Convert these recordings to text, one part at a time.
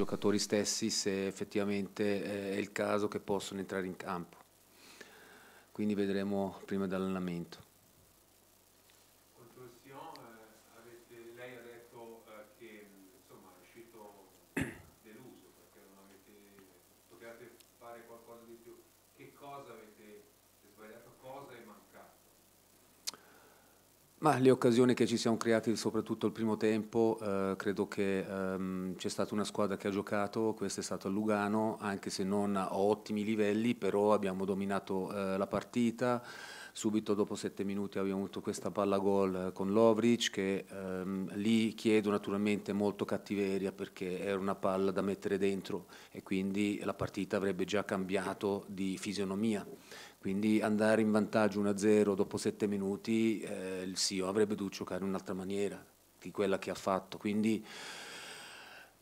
giocatori stessi se effettivamente eh, è il caso che possono entrare in campo. Quindi vedremo prima dell'allenamento. Ma le occasioni che ci siamo creati, soprattutto il primo tempo, eh, credo che ehm, c'è stata una squadra che ha giocato, questa è stata Lugano, anche se non a ottimi livelli, però abbiamo dominato eh, la partita subito dopo sette minuti abbiamo avuto questa palla gol con Lovric che ehm, lì chiedo naturalmente molto cattiveria perché era una palla da mettere dentro e quindi la partita avrebbe già cambiato di fisionomia. Quindi andare in vantaggio 1-0 dopo sette minuti eh, il Sio avrebbe dovuto giocare in un'altra maniera di quella che ha fatto. Quindi,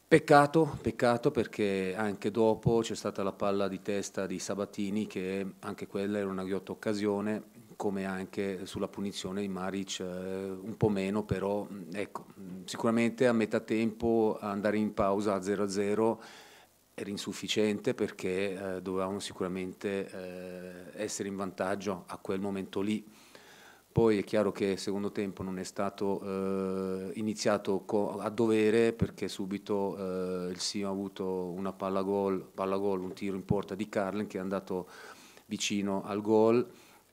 Peccato, peccato perché anche dopo c'è stata la palla di testa di Sabatini che anche quella era una ghiotta occasione come anche sulla punizione di Maric, eh, un po' meno, però mm, ecco, mm, sicuramente a metà tempo andare in pausa a 0-0 era insufficiente perché eh, dovevamo sicuramente eh, essere in vantaggio a quel momento lì. Poi è chiaro che il secondo tempo non è stato eh, iniziato a dovere perché subito eh, il Sio ha avuto una palla gol, palla gol, un tiro in porta di Carlen che è andato vicino al gol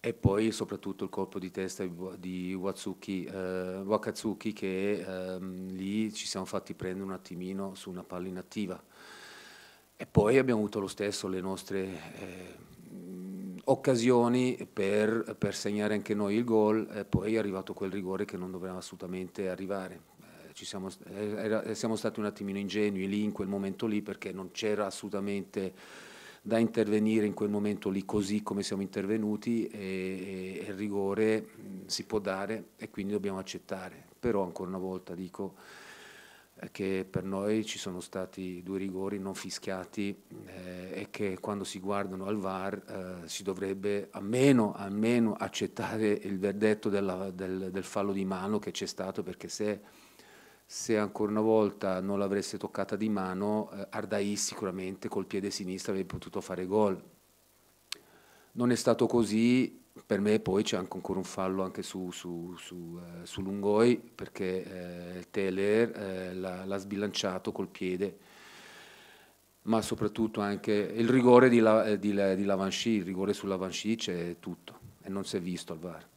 e poi soprattutto il colpo di testa di Watsuki, eh, Wakatsuki che ehm, lì ci siamo fatti prendere un attimino su una palla inattiva. E poi abbiamo avuto lo stesso le nostre eh, occasioni per, per, segnare anche noi il gol e poi è arrivato quel rigore che non doveva assolutamente arrivare. Eh, siamo, eh, era, siamo stati un attimino ingenui lì in quel momento lì perché non c'era assolutamente da intervenire in quel momento lì così come siamo intervenuti e, e il rigore mm, si può dare e quindi dobbiamo accettare. Però ancora una volta dico eh, che per noi ci sono stati due rigori non fischiati eh, e che quando si guardano al VAR eh, si dovrebbe almeno, almeno accettare il verdetto della, del, del fallo di mano che c'è stato perché se se ancora una volta non l'avesse toccata di mano, eh, Ardai sicuramente col piede sinistro avrebbe potuto fare gol. Non è stato così, per me poi c'è anche ancora un fallo anche su, su, su, eh, su Lungoi perché eh, Teller eh, l'ha, sbilanciato col piede, ma soprattutto anche il rigore di, la, eh, di, di Lavanchi, il rigore sull'Avanchi c'è tutto e non si è visto al VAR.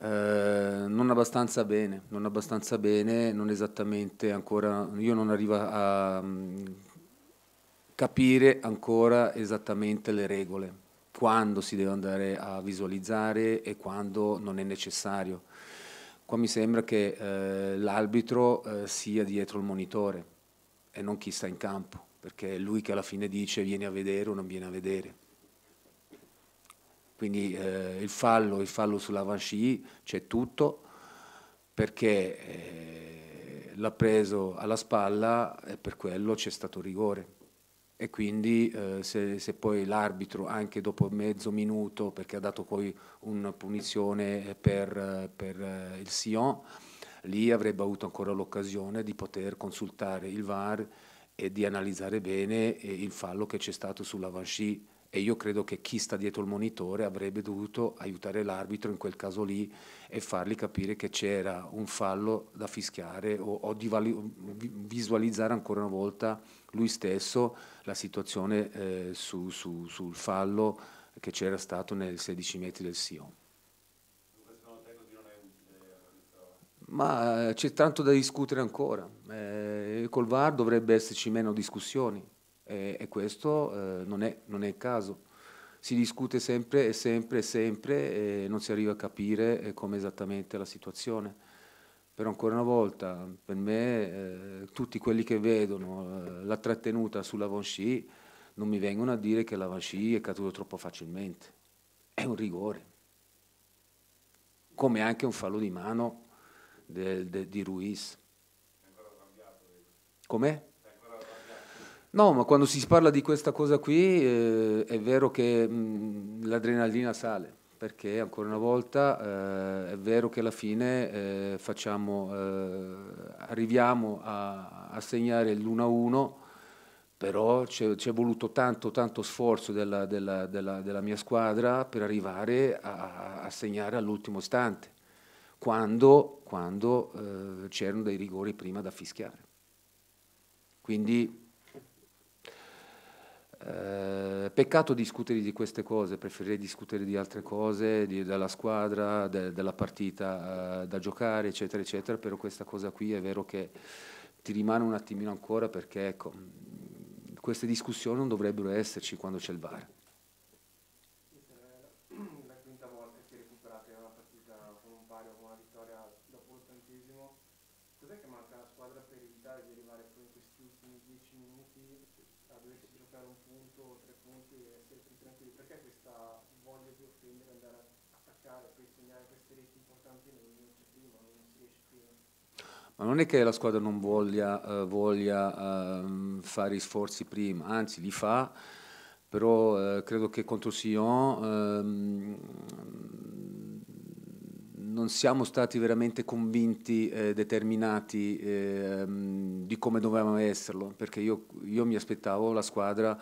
Eh, non abbastanza bene, non abbastanza bene, non esattamente ancora, io non arrivo a mm, capire ancora esattamente le regole, quando si deve andare a visualizzare e quando non è necessario. Qua mi sembra che eh, l'arbitro eh, sia dietro il monitore e non chi sta in campo, perché è lui che alla fine dice vieni a vedere o non viene a vedere. Quindi eh, il, fallo, il fallo sulla Vanchi c'è tutto perché eh, l'ha preso alla spalla e per quello c'è stato rigore. E quindi eh, se, se, poi l'arbitro anche dopo mezzo minuto, perché ha dato poi una punizione per, per eh, il Sion, lì avrebbe avuto ancora l'occasione di poter consultare il VAR e di analizzare bene eh, il fallo che c'è stato sulla Vanchi e io credo che chi sta dietro il monitore avrebbe dovuto aiutare l'arbitro in quel caso lì e fargli capire che c'era un fallo da fischiare o, o di visualizzare ancora una volta lui stesso la situazione eh, su, su, sul fallo che c'era stato nel 16 metri del Sion. Ma c'è tanto da discutere ancora, eh, col VAR dovrebbe esserci meno discussioni, e, e questo eh, non, è, non, è, il caso. Si discute sempre e sempre e sempre e non si arriva a capire eh, come esattamente la situazione. Però ancora una volta, per me, eh, tutti quelli che vedono eh, la trattenuta sulla Vanchi non mi vengono a dire che la Vanchi è caduta troppo facilmente. È un rigore, come anche un fallo di mano del, de, di Ruiz. Com'è? No, ma quando si parla di questa cosa qui eh, è vero che l'adrenalina sale, perché ancora una volta eh, è vero che alla fine eh, facciamo, eh, arriviamo a, a segnare l'1-1, però c'è voluto tanto, tanto sforzo della, della, della, della, mia squadra per arrivare a, a segnare all'ultimo istante, quando, quando eh, c'erano dei rigori prima da fischiare. Quindi eh, peccato discutere di queste cose, preferirei discutere di altre cose, di, della squadra, de, della partita eh, da giocare, eccetera, eccetera, però questa cosa qui è vero che ti rimane un attimino ancora perché ecco, queste discussioni non dovrebbero esserci quando c'è il VAR. questa voglia di offendere, andare a attaccare, poi segnare queste reti importanti non, c'è prima, non si riesce prima. Ma non è che la squadra non voglia, eh, voglia eh, fare i sforzi prima, anzi li fa, però eh, credo che contro Sion ehm, non siamo stati veramente convinti, eh, determinati ehm, di come dovevamo esserlo, perché io, io mi aspettavo la squadra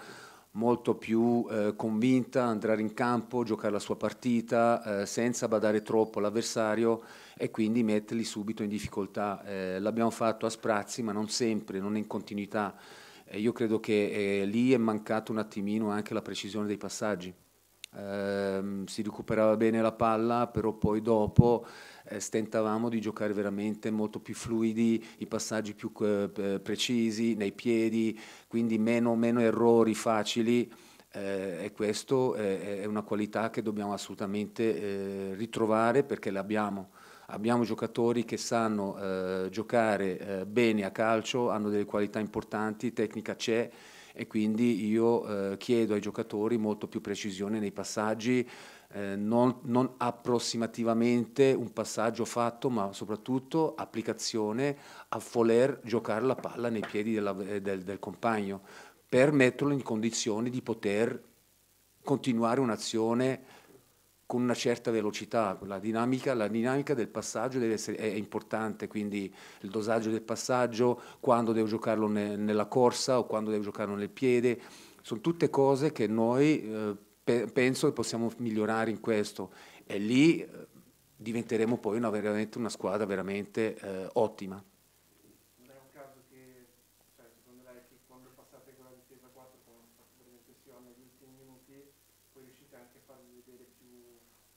molto più eh, convinta, andare in campo, giocare la sua partita eh, senza badare troppo all'avversario e quindi metterli subito in difficoltà. Eh, l'abbiamo fatto a sprazzi, ma non sempre, non in continuità. io credo che eh, lì è mancato un attimino anche la precisione dei passaggi. Ehm, si recuperava bene la palla, però poi dopo eh, stentavamo di giocare veramente molto più fluidi, i passaggi più eh, precisi nei piedi, quindi meno, meno errori facili. Eh, e questo è, è, una qualità che dobbiamo assolutamente eh, ritrovare perché l'abbiamo. Abbiamo giocatori che sanno eh, giocare eh, bene a calcio, hanno delle qualità importanti, tecnica c'è e quindi io chiedo ai giocatori molto più precisione nei passaggi, eh, non, non, approssimativamente un passaggio fatto, ma soprattutto applicazione a voler giocare la palla nei piedi della, eh, del, del compagno, per metterlo in condizione di poter continuare un'azione con una certa velocità, la dinamica, la dinamica del passaggio essere, è importante, quindi il dosaggio del passaggio, quando devo giocarlo ne, nella corsa o quando devo giocarlo nel piede, sono tutte cose che noi eh, pe penso che possiamo migliorare in questo e lì eh, diventeremo poi una, veramente, una squadra veramente eh, ottima. Non è un caso che, cioè, secondo lei, quando passate con la difesa 4 con una pressione negli ultimi minuti, poi riuscite anche a farvi vedere più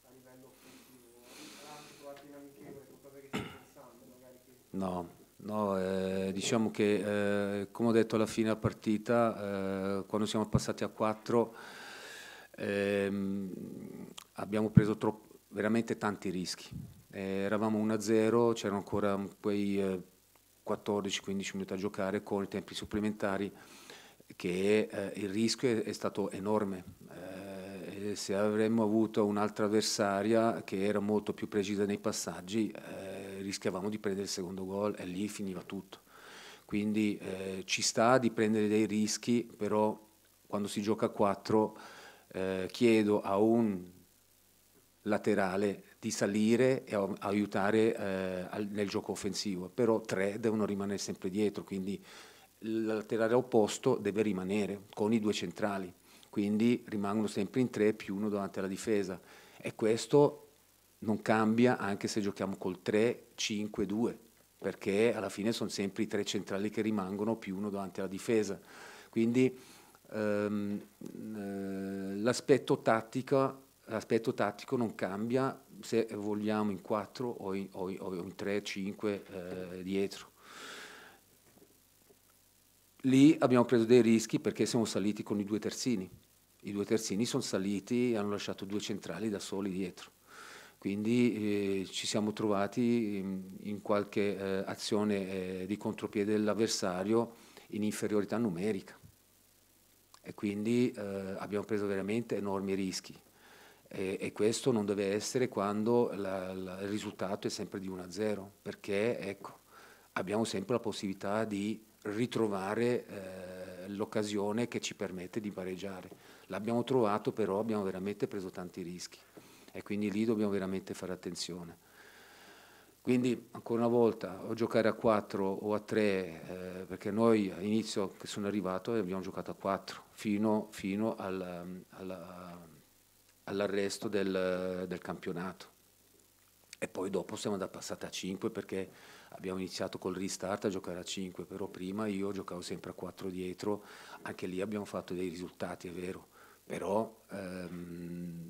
a livello offensivo? L'hanno trovato inamichevole, che state pensando? No. No, eh, diciamo che eh, come ho detto alla fine della partita, eh, quando siamo passati a 4 ehm, abbiamo preso troppo, veramente tanti rischi. Eh, eravamo 1-0, c'erano ancora quei eh, 14-15 minuti a giocare con i tempi supplementari che eh, il rischio è, è stato enorme. Eh, se avremmo avuto un'altra avversaria che era molto più precisa nei passaggi, eh, rischiavamo di prendere il secondo gol e lì finiva tutto. Quindi eh, ci sta di prendere dei rischi, però quando si gioca a 4 eh, chiedo a un laterale di salire e aiutare eh, nel gioco offensivo, però tre devono rimanere sempre dietro, quindi il laterale opposto deve rimanere con i due centrali, quindi rimangono sempre in tre più uno davanti alla difesa e questo non cambia anche se giochiamo col 3-5-2 perché alla fine sono sempre i tre centrali che rimangono più uno davanti alla difesa. Quindi ehm, eh, l'aspetto tattico, l'aspetto tattico non cambia se vogliamo in 4 o in, o in 3, 5 eh, dietro. Lì abbiamo preso dei rischi perché siamo saliti con i due terzini. I due terzini sono saliti e hanno lasciato due centrali da soli dietro. Quindi eh, ci siamo trovati in, in qualche eh, azione eh, di contropiede dell'avversario in inferiorità numerica e quindi eh, abbiamo preso veramente enormi rischi e, e questo non deve essere quando la, la, il risultato è sempre di 1-0 perché ecco, abbiamo sempre la possibilità di ritrovare eh, l'occasione che ci permette di pareggiare. L'abbiamo trovato però abbiamo veramente preso tanti rischi e quindi lì dobbiamo veramente fare attenzione. Quindi ancora una volta o giocare a 4 o a 3, eh, perché noi all'inizio che sono arrivato abbiamo giocato a 4 fino, fino al, alla, all'arresto del, del, campionato. E poi dopo siamo andati passati a 5 perché abbiamo iniziato col restart a giocare a 5, però prima io giocavo sempre a 4 dietro, anche lì abbiamo fatto dei risultati, è vero, però ehm,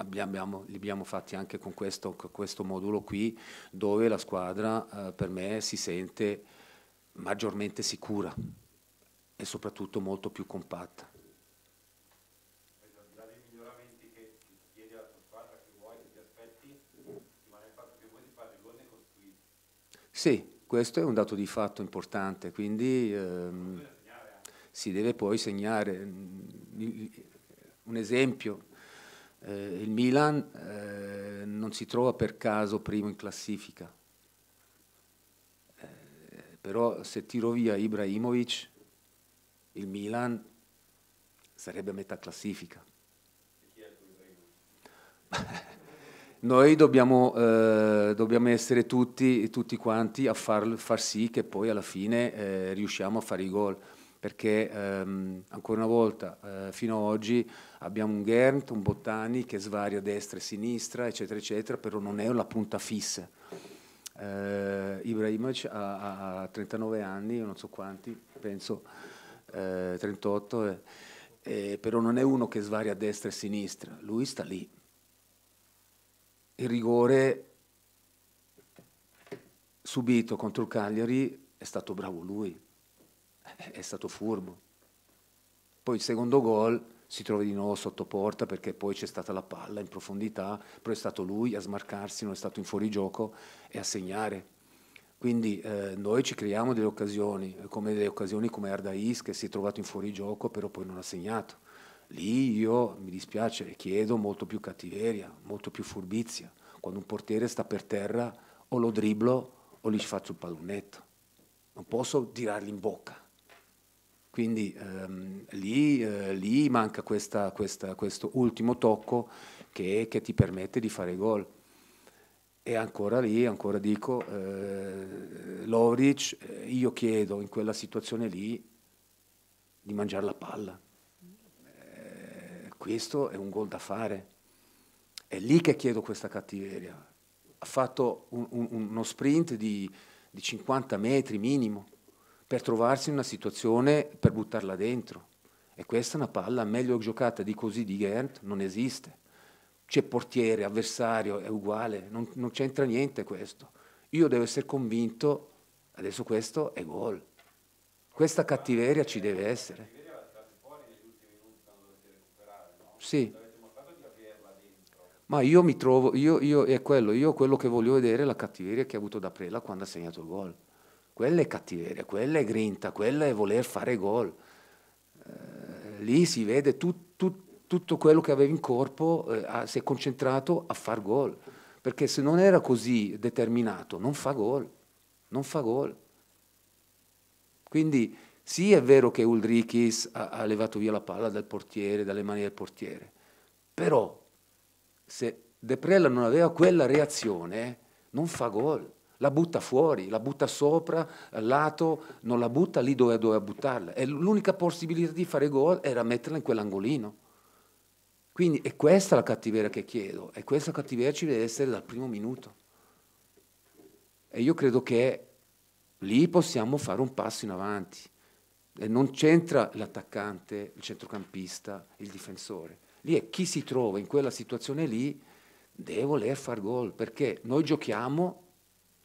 abbiamo, li abbiamo fatti anche con questo, con questo modulo qui, dove la squadra eh, per me si sente maggiormente sicura e soprattutto molto più compatta. Sì, questo è un dato di fatto importante, quindi ehm, si deve eh. poi segnare. Un esempio, eh, il Milan eh, non si trova per caso primo in classifica, eh, però se tiro via Ibrahimovic, il Milan sarebbe a metà classifica. Noi dobbiamo, eh, dobbiamo essere tutti, tutti, quanti a far, far, sì che poi alla fine eh, riusciamo a fare i gol perché ehm, ancora una volta eh, fino ad oggi abbiamo un Gernt, un Bottani che svaria a destra e a sinistra, eccetera, eccetera, però non è la punta fissa. Eh, Ibrahimovic ha, ha, 39 anni, io non so quanti, penso eh, 38, eh, eh, però non è uno che svaria a destra e a sinistra, lui sta lì. Il rigore subito contro il Cagliari è stato bravo lui eh, è stato furbo. Poi il secondo gol si trova di nuovo sotto porta perché poi c'è stata la palla in profondità, però è stato lui a smarcarsi, non è stato in fuorigioco e a segnare. Quindi eh, noi ci creiamo delle occasioni, eh, come delle occasioni come Ardais che si è trovato in fuorigioco però poi non ha segnato. Lì io, mi dispiace, chiedo molto più cattiveria, molto più furbizia. Quando un portiere sta per terra o lo driblo o gli faccio il pallonetto. Non posso tirargli in bocca quindi ehm, lì, eh, lì, manca questa, questa, questo ultimo tocco che, che, ti permette di fare gol. E ancora lì, ancora dico, eh, Lovric, eh, io chiedo in quella situazione lì di mangiare la palla. Eh, questo è un gol da fare. È lì che chiedo questa cattiveria. Ha fatto un, un, uno sprint di, di 50 metri minimo per trovarsi in una situazione per buttarla dentro. E questa è una palla meglio giocata di così di Gerd, non esiste. C'è portiere, avversario, è uguale, non, non c'entra niente questo. Io devo essere convinto, adesso questo è gol. Questa cattiveria ci deve essere. Sì. Ma io mi trovo, io, io, è quello, io quello che voglio vedere è la cattiveria che ha avuto da Prela quando ha segnato il gol. Quella è cattiveria, quella è grinta, quella è voler fare gol. Eh, lì si vede tut, tut, tutto quello che aveva in corpo, eh, si è concentrato a far gol. Perché se non era così determinato, non fa gol. Non fa gol. Quindi sì è vero che Ulrichis ha, ha levato via la palla dal portiere, dalle mani del portiere, però se De Deprella non aveva quella reazione, non fa gol la butta fuori, la butta sopra, al lato, non la butta lì dove doveva buttarla. E l'unica possibilità di fare gol era metterla in quell'angolino. Quindi è questa la cattiveria che chiedo, e questa cattiveria ci deve essere dal primo minuto. E io credo che lì possiamo fare un passo in avanti. E non c'entra l'attaccante, il centrocampista, il difensore. Lì è chi si trova in quella situazione lì deve voler far gol, perché noi giochiamo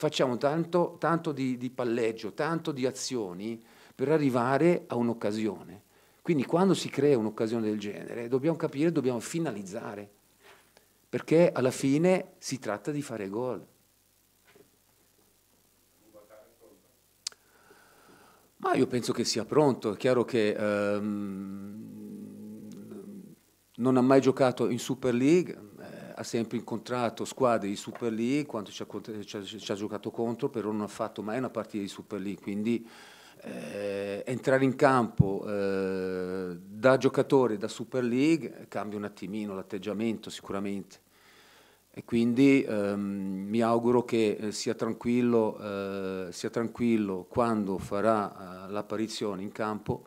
facciamo tanto, tanto di, di, palleggio, tanto di azioni per arrivare a un'occasione. Quindi quando si crea un'occasione del genere dobbiamo capire, dobbiamo finalizzare, perché alla fine si tratta di fare gol. Ma io penso che sia pronto, è chiaro che ehm, non ha mai giocato in Super League, ha sempre incontrato squadre di Super League quando ci ha, ci, ha, ci ha, giocato contro, però non ha fatto mai una partita di Super League, quindi eh, entrare in campo eh, da giocatore da Super League eh, cambia un attimino l'atteggiamento sicuramente e quindi ehm, mi auguro che eh, sia tranquillo, eh, sia tranquillo quando farà eh, l'apparizione in campo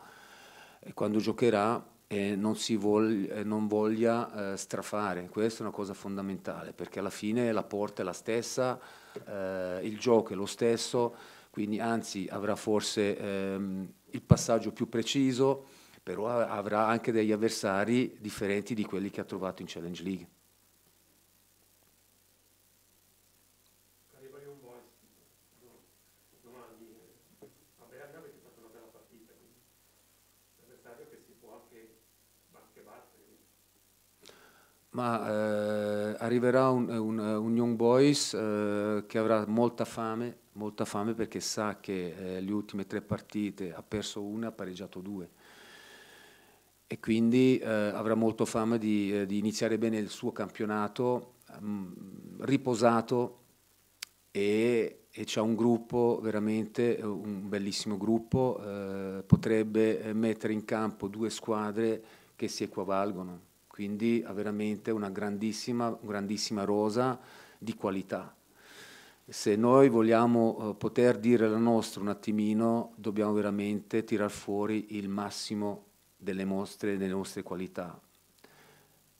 e quando giocherà e non, voglia, non voglia eh, strafare. Questa è una cosa fondamentale perché alla fine la porta è la stessa, eh, il gioco è lo stesso, quindi anzi avrà forse ehm, il passaggio più preciso, però avrà anche degli avversari differenti di quelli che ha trovato in Challenge League. ma eh, arriverà un, un, un, Young Boys eh, che avrà molta fame, molta fame perché sa che eh, le ultime tre partite ha perso una, ha pareggiato due e quindi eh, avrà molto fame di, eh, di, iniziare bene il suo campionato mh, mm, riposato e, e c'è un gruppo, veramente un bellissimo gruppo, eh, potrebbe mettere in campo due squadre che si equivalgono quindi ha veramente una grandissima, grandissima rosa di qualità. Se noi vogliamo eh, poter dire la nostra un attimino, dobbiamo veramente tirar fuori il massimo delle nostre, delle nostre qualità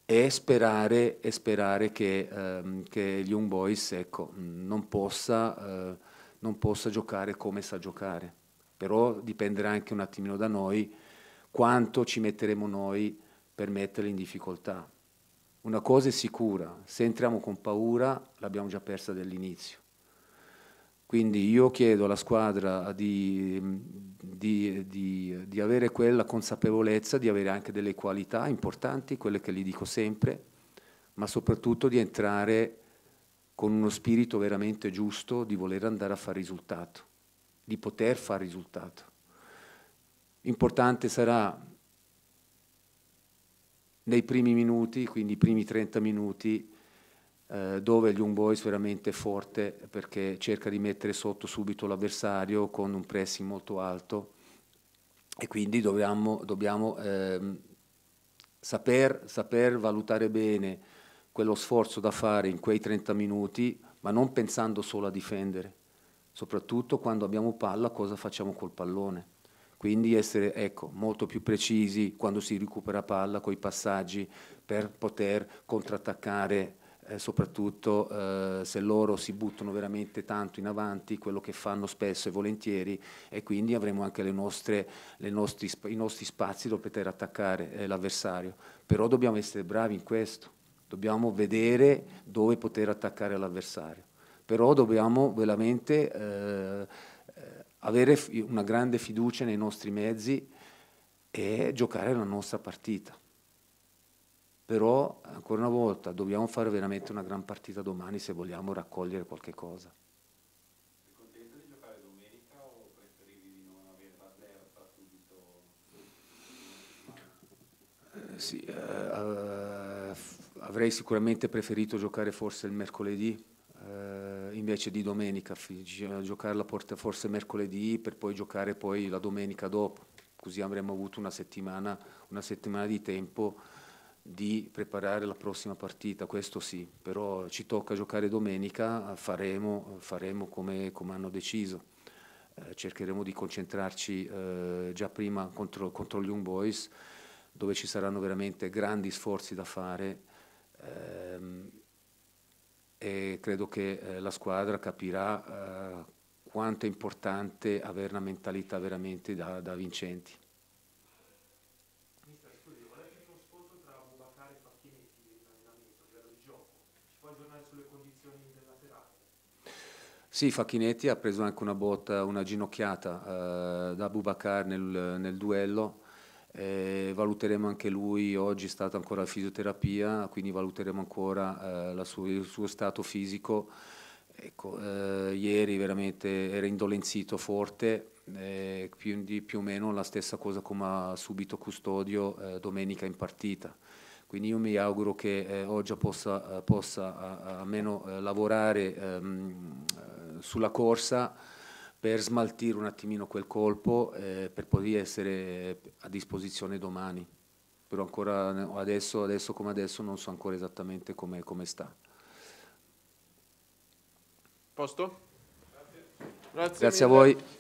e sperare, e sperare che, ehm, che, gli Young Boys ecco, non, possa, eh, non possa giocare come sa giocare. Però dipenderà anche un attimino da noi quanto ci metteremo noi per metterli in difficoltà. Una cosa è sicura, se entriamo con paura l'abbiamo già persa dall'inizio. Quindi io chiedo alla squadra di, di, di, di, avere quella consapevolezza, di avere anche delle qualità importanti, quelle che gli dico sempre, ma soprattutto di entrare con uno spirito veramente giusto di voler andare a fare risultato, di poter fare risultato. Importante sarà nei primi minuti, quindi i primi 30 minuti, eh, dove il Young Boys veramente forte perché cerca di mettere sotto subito l'avversario con un pressing molto alto e quindi dobbiamo, dobbiamo eh, saper, saper valutare bene quello sforzo da fare in quei 30 minuti, ma non pensando solo a difendere, soprattutto quando abbiamo palla cosa facciamo col pallone quindi essere ecco, molto più precisi quando si recupera palla con i passaggi per poter contrattaccare eh, soprattutto eh, se loro si buttano veramente tanto in avanti, quello che fanno spesso e volentieri, e quindi avremo anche le nostre, le nostri, i nostri spazi dove poter attaccare eh, l'avversario. Però dobbiamo essere bravi in questo, dobbiamo vedere dove poter attaccare l'avversario. Però dobbiamo veramente eh, avere una grande fiducia nei nostri mezzi e giocare la nostra partita. Però, ancora una volta, dobbiamo fare veramente una gran partita domani se vogliamo raccogliere qualche cosa. Sei contento di giocare domenica o preferivi di non averla aperta subito? Eh, eh, eh avrei sicuramente preferito giocare forse il mercoledì invece di domenica, eh, giocare la porta forse mercoledì per poi giocare poi la domenica dopo, così avremmo avuto una settimana, una settimana di tempo di preparare la prossima partita, questo sì, però ci tocca giocare domenica, faremo, faremo come, come hanno deciso, eh, cercheremo di concentrarci eh, già prima contro, contro gli Young Boys, dove ci saranno veramente grandi sforzi da fare. Ehm, e credo che eh, la squadra capirà eh, quanto è importante avere una mentalità veramente da, da vincenti. Mister, scusi, qual è uno scontro tra Bubacari e Facchinetti nell'allenamento, a cioè livello di gioco? Ci può aggiornare sulle condizioni del Sì, Facchinetti ha preso anche una botta, una ginocchiata eh, da Bubacari nel, nel duello, eh, valuteremo anche lui, oggi è stata ancora la fisioterapia, quindi valuteremo ancora eh, sua, il suo stato fisico. Ecco, eh, ieri veramente era indolenzito forte, eh, più, di, più, o meno la stessa cosa come ha subito Custodio eh, domenica in partita. Quindi io mi auguro che eh, oggi possa, possa almeno lavorare ehm, sulla corsa per smaltire un attimino quel colpo eh, per poi essere a disposizione domani. Però ancora adesso, adesso come adesso non so ancora esattamente come, come sta. Posto? Grazie, Grazie a voi.